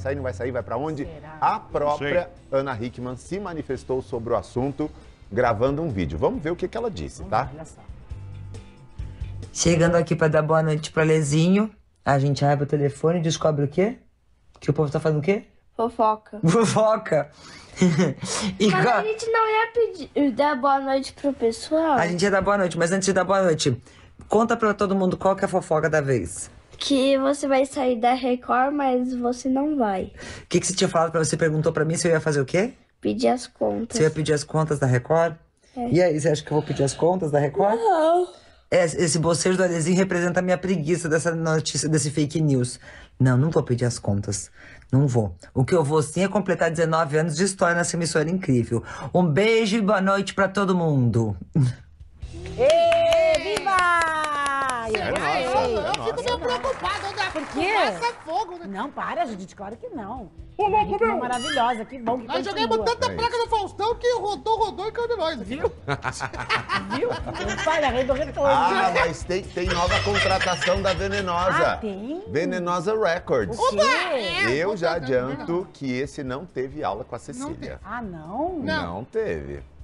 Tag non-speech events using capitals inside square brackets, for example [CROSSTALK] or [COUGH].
sair, não vai sair, vai para onde? Será? A própria Ana Hickman se manifestou sobre o assunto, gravando um vídeo. Vamos ver o que, que ela disse, Vamos tá? olha só. Chegando aqui para dar boa noite para Lezinho, a gente abre o telefone e descobre o quê? Que o povo tá fazendo o quê? Fofoca. [LAUGHS] Fofoca. [LAUGHS] e mas a gente não ia pedir, dar boa noite pro pessoal? A gente ia dar boa noite, mas antes de dar boa noite, conta pra todo mundo qual que é a fofoca da vez que você vai sair da Record, mas você não vai. O que, que você tinha falado para você perguntou para mim se eu ia fazer o quê? Pedir as contas. Você ia pedir as contas da Record? É. E aí, você acha que eu vou pedir as contas da Record? Não. É, esse bocejo do Alezinho representa a minha preguiça dessa notícia, desse fake news. Não, não vou pedir as contas. Não vou. O que eu vou sim é completar 19 anos de história nessa emissora incrível. Um beijo e boa noite para todo mundo. Ei! eu fico meio preocupada. André. Por quê? Passa fogo, né? Não, para, Judite, claro que não. Ô, louco, meu! Maravilhosa, que bom que Nós continua. jogamos tanta é placa no Faustão que rodou, rodou e caiu de nós. Viu? [LAUGHS] Viu? Não falha, rei do retorno. Ah, mas tem, tem nova contratação da Venenosa. Ah, tem? Venenosa Records. Opa! É, eu já adianto que esse não teve aula com a Cecília. Ah, não? Não, não teve.